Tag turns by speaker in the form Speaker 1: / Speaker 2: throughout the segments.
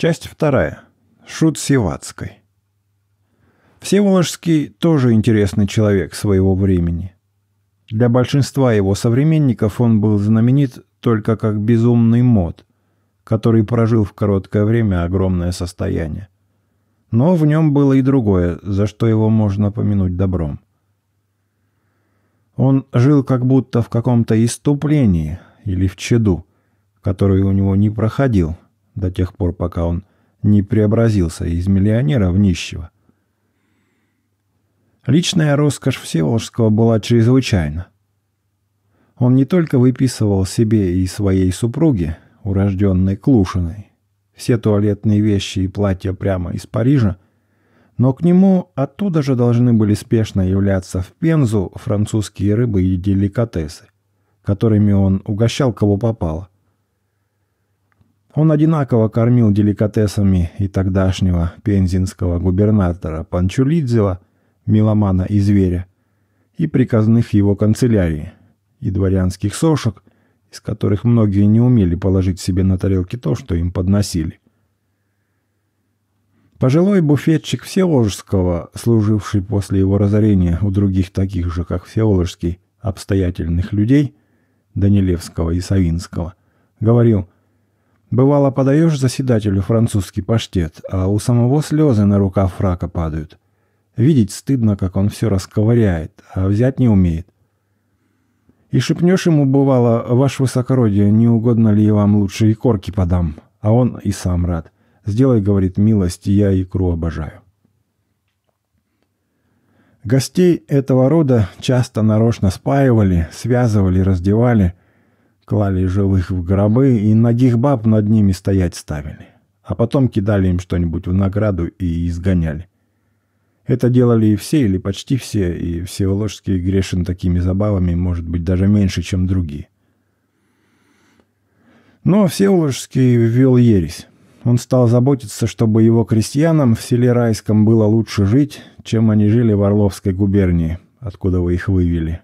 Speaker 1: Часть вторая. Шут Сивацкой. Всеволожский тоже интересный человек своего времени. Для большинства его современников он был знаменит только как безумный мод, который прожил в короткое время огромное состояние. Но в нем было и другое, за что его можно помянуть добром. Он жил как будто в каком-то иступлении или в чаду, который у него не проходил – до тех пор, пока он не преобразился из миллионера в нищего. Личная роскошь Всеволожского была чрезвычайна. Он не только выписывал себе и своей супруге, урожденной Клушиной, все туалетные вещи и платья прямо из Парижа, но к нему оттуда же должны были спешно являться в Пензу французские рыбы и деликатесы, которыми он угощал кого попало – он одинаково кормил деликатесами и тогдашнего пензенского губернатора Панчулидзева, миломана и зверя, и приказных его канцелярии, и дворянских сошек, из которых многие не умели положить себе на тарелки то, что им подносили. Пожилой буфетчик Всеволожского, служивший после его разорения у других таких же, как Всеволожский, обстоятельных людей, Данилевского и Савинского, говорил – Бывало, подаешь заседателю французский паштет, а у самого слезы на рукав фрака падают. Видеть стыдно, как он все расковыряет, а взять не умеет. И шепнешь ему, бывало, «Ваше высокородие, не угодно ли я вам лучше и корки подам?» А он и сам рад. «Сделай, — говорит, — милость, я икру обожаю». Гостей этого рода часто нарочно спаивали, связывали, раздевали — Клали живых в гробы и ногих баб над ними стоять ставили. А потом кидали им что-нибудь в награду и изгоняли. Это делали и все, или почти все, и всеволожский грешен такими забавами, может быть, даже меньше, чем другие. Но Всеволожский ввел ересь. Он стал заботиться, чтобы его крестьянам в селе Райском было лучше жить, чем они жили в Орловской губернии, откуда вы их вывели.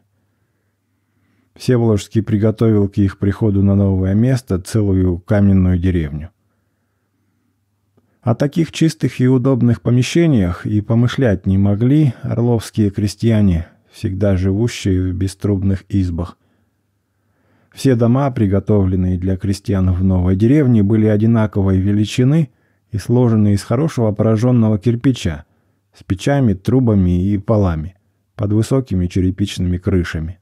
Speaker 1: Всеволожский приготовил к их приходу на новое место целую каменную деревню. О таких чистых и удобных помещениях и помышлять не могли орловские крестьяне, всегда живущие в беструбных избах. Все дома, приготовленные для крестьян в новой деревне, были одинаковой величины и сложены из хорошего пораженного кирпича, с печами, трубами и полами, под высокими черепичными крышами.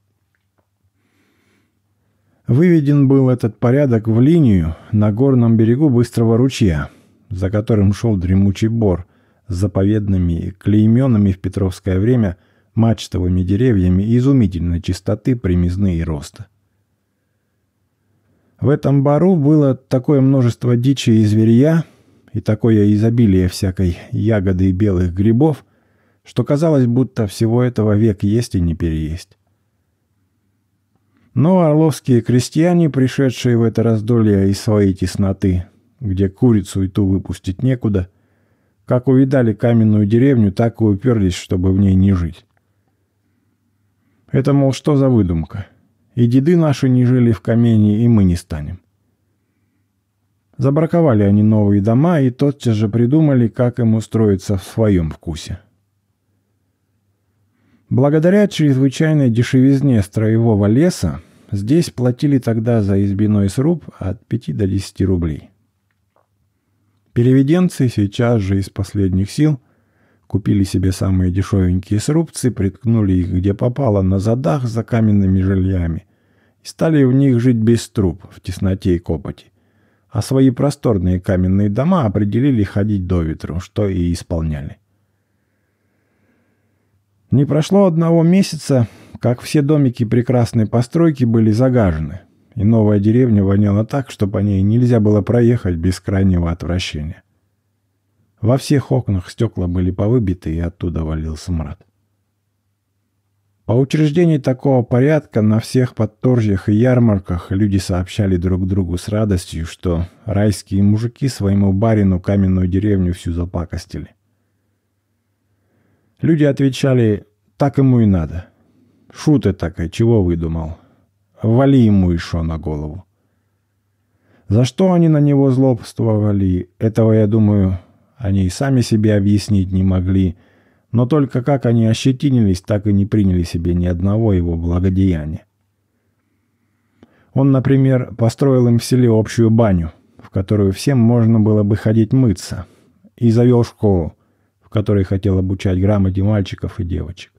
Speaker 1: Выведен был этот порядок в линию на горном берегу быстрого ручья, за которым шел дремучий бор с заповедными и клейменными в петровское время мачтовыми деревьями изумительной чистоты, примизны и роста. В этом бору было такое множество дичи и зверья, и такое изобилие всякой ягоды и белых грибов, что казалось, будто всего этого век есть и не переесть. Но орловские крестьяне, пришедшие в это раздолье из своей тесноты, где курицу и ту выпустить некуда, как увидали каменную деревню, так и уперлись, чтобы в ней не жить. Это, мол, что за выдумка? И деды наши не жили в камене, и мы не станем. Забраковали они новые дома и тотчас же придумали, как им устроиться в своем вкусе. Благодаря чрезвычайной дешевизне строевого леса здесь платили тогда за избиной сруб от 5 до 10 рублей. Переведенцы сейчас же из последних сил купили себе самые дешевенькие срубцы, приткнули их где попало на задах за каменными жильями и стали в них жить без труб в тесноте и копоти. А свои просторные каменные дома определили ходить до ветру, что и исполняли. Не прошло одного месяца, как все домики прекрасной постройки были загажены, и новая деревня воняла так, что по ней нельзя было проехать без крайнего отвращения. Во всех окнах стекла были повыбиты, и оттуда валился мрад. По учреждении такого порядка на всех подторжьях и ярмарках люди сообщали друг другу с радостью, что райские мужики своему барину каменную деревню всю запакостили. Люди отвечали «так ему и надо». Шуты ты такая, чего выдумал? Вали ему еще на голову». За что они на него злобствовали, этого, я думаю, они и сами себе объяснить не могли, но только как они ощетинились, так и не приняли себе ни одного его благодеяния. Он, например, построил им в селе общую баню, в которую всем можно было бы ходить мыться, и завел школу, который хотел обучать грамоте мальчиков и девочек.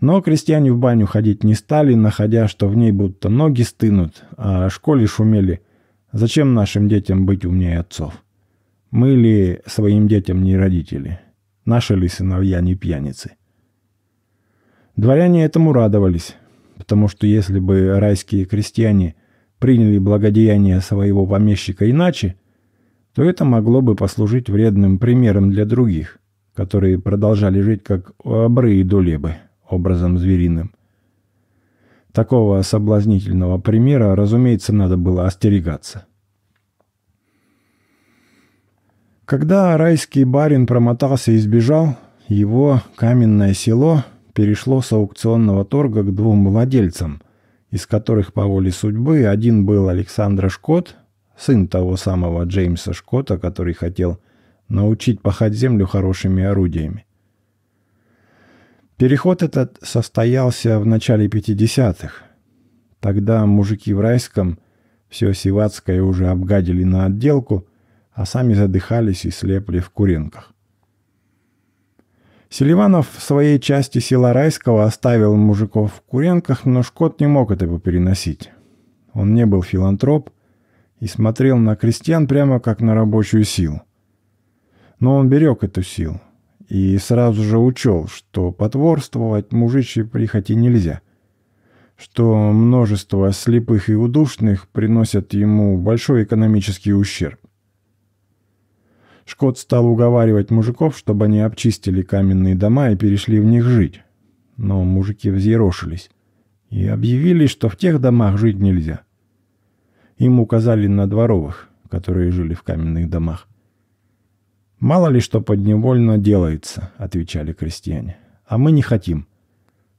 Speaker 1: Но крестьяне в баню ходить не стали, находя, что в ней будто ноги стынут, а о школе шумели. Зачем нашим детям быть умнее отцов? Мы ли своим детям не родители? Наши ли сыновья не пьяницы? Дворяне этому радовались, потому что если бы райские крестьяне приняли благодеяние своего помещика иначе – то это могло бы послужить вредным примером для других, которые продолжали жить как обры и дулебы, образом звериным. Такого соблазнительного примера, разумеется, надо было остерегаться. Когда райский барин промотался и сбежал, его каменное село перешло с аукционного торга к двум владельцам, из которых по воле судьбы один был Александра Шкот, сын того самого Джеймса Шкота, который хотел научить пахать землю хорошими орудиями. Переход этот состоялся в начале 50-х. Тогда мужики в райском все сивацкое уже обгадили на отделку, а сами задыхались и слепли в куренках. Селиванов в своей части села Райского оставил мужиков в куренках, но Шкот не мог этого переносить. Он не был филантроп, и смотрел на крестьян прямо как на рабочую силу. Но он берег эту силу и сразу же учел, что потворствовать мужичьей прихоти нельзя, что множество слепых и удушных приносят ему большой экономический ущерб. Шкот стал уговаривать мужиков, чтобы они обчистили каменные дома и перешли в них жить. Но мужики взъерошились и объявили, что в тех домах жить нельзя. Им указали на дворовых, которые жили в каменных домах. «Мало ли что подневольно делается», — отвечали крестьяне. «А мы не хотим.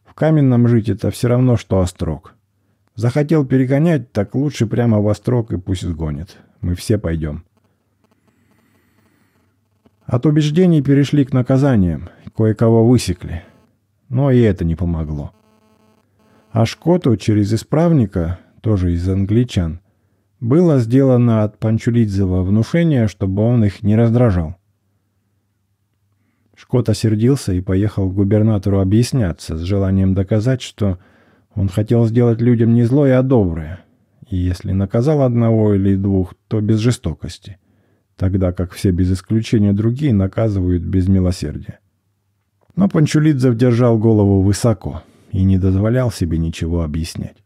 Speaker 1: В каменном жить это все равно, что острог. Захотел перегонять, так лучше прямо в острог и пусть сгонит. Мы все пойдем». От убеждений перешли к наказаниям, кое-кого высекли. Но и это не помогло. А Шкоту через исправника, тоже из англичан, было сделано от Панчулидзева внушение, чтобы он их не раздражал. Шкот осердился и поехал к губернатору объясняться с желанием доказать, что он хотел сделать людям не злое, а доброе. И если наказал одного или двух, то без жестокости. Тогда как все без исключения другие наказывают без милосердия. Но Панчулидзев держал голову высоко и не дозволял себе ничего объяснять.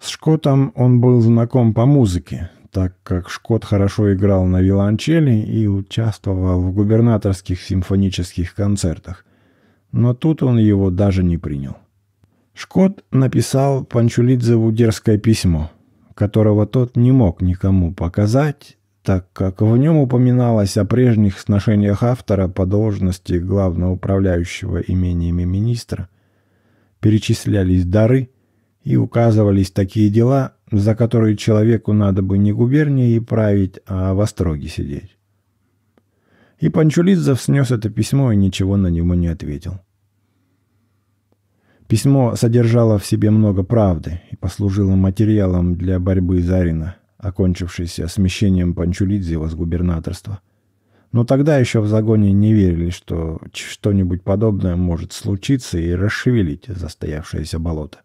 Speaker 1: С Шкотом он был знаком по музыке, так как Шкот хорошо играл на виолончели и участвовал в губернаторских симфонических концертах. Но тут он его даже не принял. Шкот написал Панчулидзеву дерзкое письмо, которого тот не мог никому показать, так как в нем упоминалось о прежних сношениях автора по должности главного управляющего имениями министра, перечислялись дары – и указывались такие дела, за которые человеку надо бы не губернии править, а в остроге сидеть. И Панчулидзов снес это письмо и ничего на него не ответил. Письмо содержало в себе много правды и послужило материалом для борьбы Зарина, окончившейся смещением Панчулидзева с губернаторства. Но тогда еще в загоне не верили, что что-нибудь подобное может случиться и расшевелить застоявшееся болото.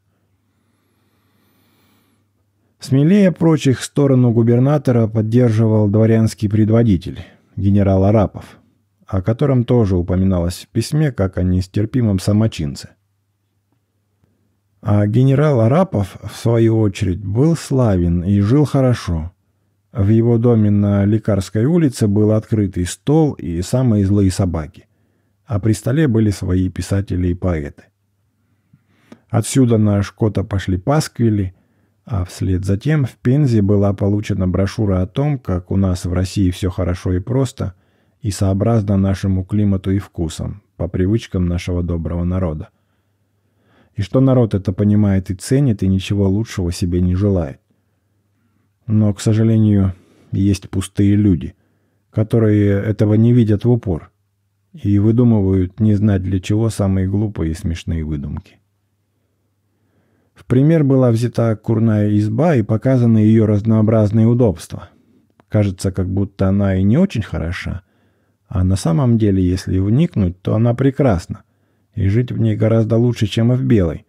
Speaker 1: Смелее прочих сторону губернатора поддерживал дворянский предводитель, генерал Арапов, о котором тоже упоминалось в письме, как о нестерпимом самочинце. А генерал Арапов, в свою очередь, был славен и жил хорошо. В его доме на Лекарской улице был открытый стол и самые злые собаки. А при столе были свои писатели и поэты. Отсюда на Шкота пошли пасквили – а вслед за тем в Пензе была получена брошюра о том, как у нас в России все хорошо и просто, и сообразно нашему климату и вкусам, по привычкам нашего доброго народа. И что народ это понимает и ценит, и ничего лучшего себе не желает. Но, к сожалению, есть пустые люди, которые этого не видят в упор и выдумывают не знать для чего самые глупые и смешные выдумки. В пример была взята курная изба и показаны ее разнообразные удобства. Кажется, как будто она и не очень хороша. А на самом деле, если вникнуть, то она прекрасна. И жить в ней гораздо лучше, чем и в белой.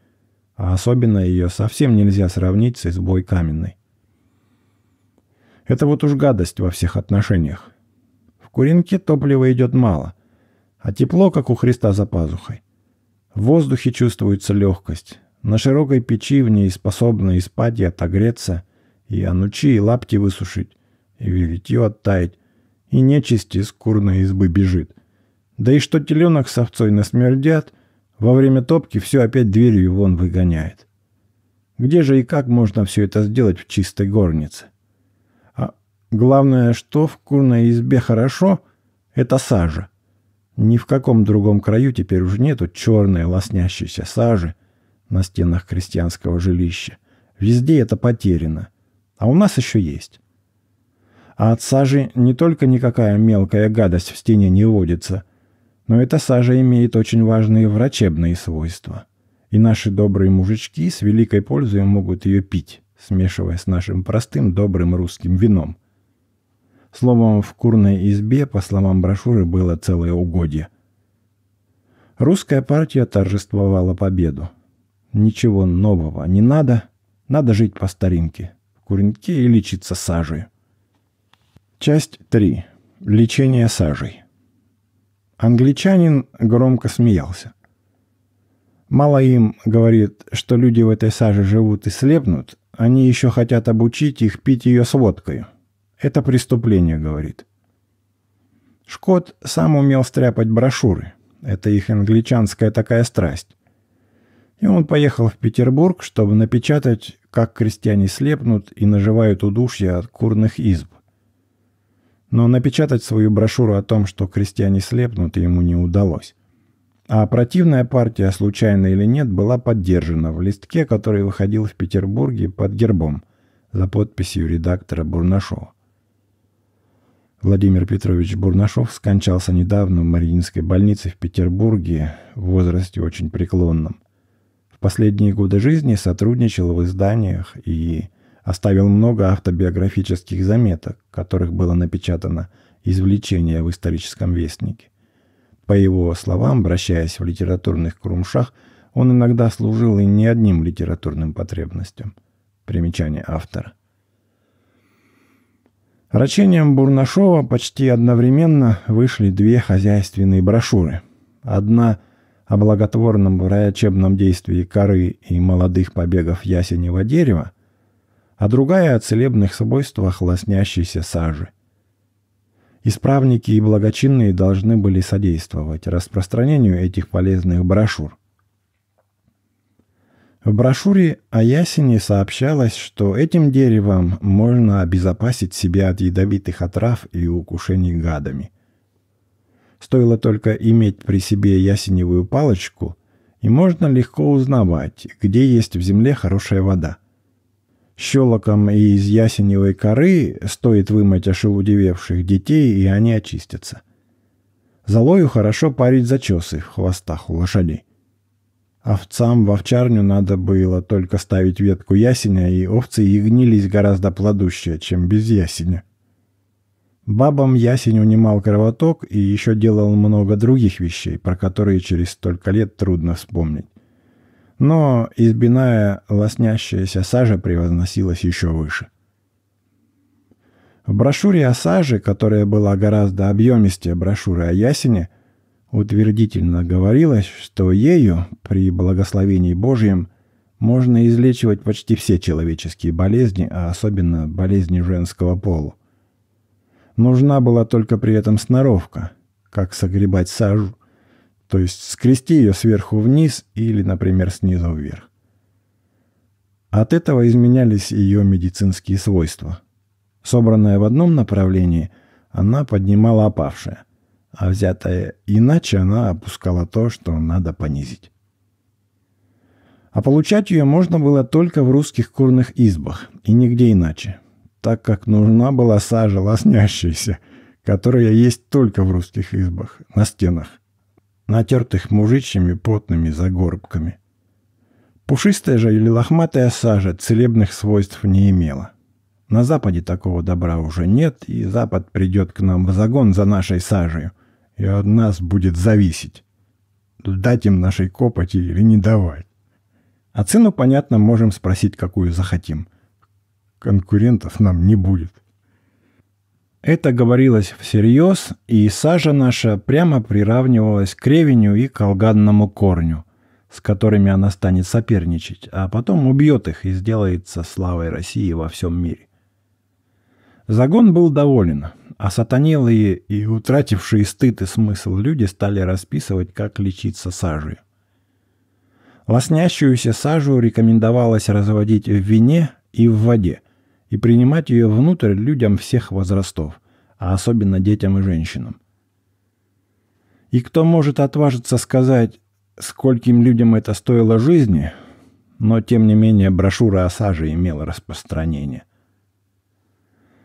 Speaker 1: А особенно ее совсем нельзя сравнить с избой каменной. Это вот уж гадость во всех отношениях. В Куринке топлива идет мало, а тепло, как у Христа за пазухой. В воздухе чувствуется легкость, на широкой печи в ней способны и спать, и отогреться, и анучи, и лапти высушить, и веретью оттаять, и нечисти из курной избы бежит. Да и что теленок с овцой насмердят, во время топки все опять дверью вон выгоняет. Где же и как можно все это сделать в чистой горнице? А главное, что в курной избе хорошо, это сажа. Ни в каком другом краю теперь уже нету черной лоснящейся сажи – на стенах крестьянского жилища. Везде это потеряно. А у нас еще есть. А от сажи не только никакая мелкая гадость в стене не водится, но эта сажа имеет очень важные врачебные свойства. И наши добрые мужички с великой пользой могут ее пить, смешивая с нашим простым добрым русским вином. Словом, в курной избе, по словам брошюры, было целое угодье. Русская партия торжествовала победу. Ничего нового не надо. Надо жить по старинке. В куреньке и лечиться сажей. Часть 3. Лечение сажей. Англичанин громко смеялся. Мало им, говорит, что люди в этой саже живут и слепнут, они еще хотят обучить их пить ее с водкой. Это преступление, говорит. Шкот сам умел стряпать брошюры. Это их англичанская такая страсть. И он поехал в Петербург, чтобы напечатать, как крестьяне слепнут и наживают удушья от курных изб. Но напечатать свою брошюру о том, что крестьяне слепнут, ему не удалось. А противная партия, случайно или нет, была поддержана в листке, который выходил в Петербурге под гербом за подписью редактора Бурнашова. Владимир Петрович Бурнашов скончался недавно в Мариинской больнице в Петербурге в возрасте очень преклонном. Последние годы жизни сотрудничал в изданиях и оставил много автобиографических заметок, которых было напечатано извлечение в историческом вестнике. По его словам, обращаясь в литературных крумшах, он иногда служил и не одним литературным потребностям. Примечание автора. Рачением Бурнашова почти одновременно вышли две хозяйственные брошюры. Одна о благотворном врачебном действии коры и молодых побегов ясеневого дерева, а другая о целебных свойствах лоснящейся сажи. Исправники и благочинные должны были содействовать распространению этих полезных брошюр. В брошюре о ясене сообщалось, что этим деревом можно обезопасить себя от ядовитых отрав и укушений гадами – Стоило только иметь при себе ясеневую палочку, и можно легко узнавать, где есть в земле хорошая вода. Щелоком из ясеневой коры стоит вымыть ошелудевевших детей, и они очистятся. Залою хорошо парить зачесы в хвостах у лошадей. Овцам в овчарню надо было только ставить ветку ясеня, и овцы ягнились гораздо плодуще, чем без ясеня. Бабам ясень унимал кровоток и еще делал много других вещей, про которые через столько лет трудно вспомнить. Но избиная лоснящаяся сажа превозносилась еще выше. В брошюре о саже, которая была гораздо объемистее брошюры о ясене, утвердительно говорилось, что ею, при благословении Божьем, можно излечивать почти все человеческие болезни, а особенно болезни женского пола. Нужна была только при этом сноровка, как согребать сажу, то есть скрести ее сверху вниз или, например, снизу вверх. От этого изменялись ее медицинские свойства. Собранная в одном направлении, она поднимала опавшее, а взятая иначе она опускала то, что надо понизить. А получать ее можно было только в русских курных избах и нигде иначе, так как нужна была сажа лоснящаяся, которая есть только в русских избах, на стенах, натертых мужичьими потными загорбками. Пушистая же или лохматая сажа целебных свойств не имела. На Западе такого добра уже нет, и Запад придет к нам в загон за нашей сажей, и от нас будет зависеть, дать им нашей копоти или не давать. А цену, понятно, можем спросить, какую захотим – конкурентов нам не будет. Это говорилось всерьез, и сажа наша прямо приравнивалась к ревеню и колганному корню, с которыми она станет соперничать, а потом убьет их и сделается славой России во всем мире. Загон был доволен, а сатанилые и утратившие стыд и смысл люди стали расписывать, как лечиться сажей. Лоснящуюся сажу рекомендовалось разводить в вине и в воде, и принимать ее внутрь людям всех возрастов, а особенно детям и женщинам. И кто может отважиться сказать, скольким людям это стоило жизни, но тем не менее брошюра о саже имела распространение.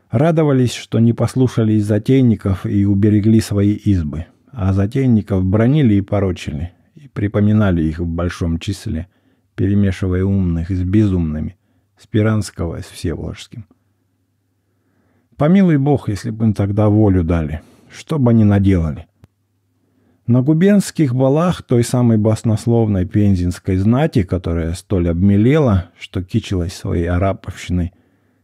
Speaker 1: Радовались, что не послушались затейников и уберегли свои избы, а затейников бронили и порочили, и припоминали их в большом числе, перемешивая умных с безумными, Спиранского с Всеволожским. Помилуй бог, если бы им тогда волю дали. Что бы они наделали? На губенских балах той самой баснословной пензенской знати, которая столь обмелела, что кичилась своей араповщиной,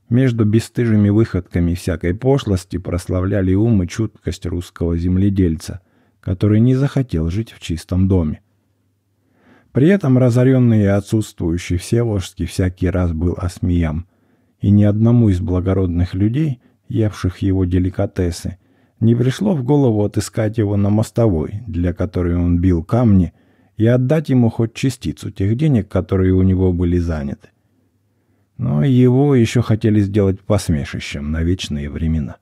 Speaker 1: между бесстыжими выходками всякой пошлости прославляли ум и чуткость русского земледельца, который не захотел жить в чистом доме. При этом разоренный и отсутствующий Всеволожский всякий раз был осмеям, и ни одному из благородных людей, евших его деликатесы, не пришло в голову отыскать его на мостовой, для которой он бил камни, и отдать ему хоть частицу тех денег, которые у него были заняты. Но его еще хотели сделать посмешищем на вечные времена.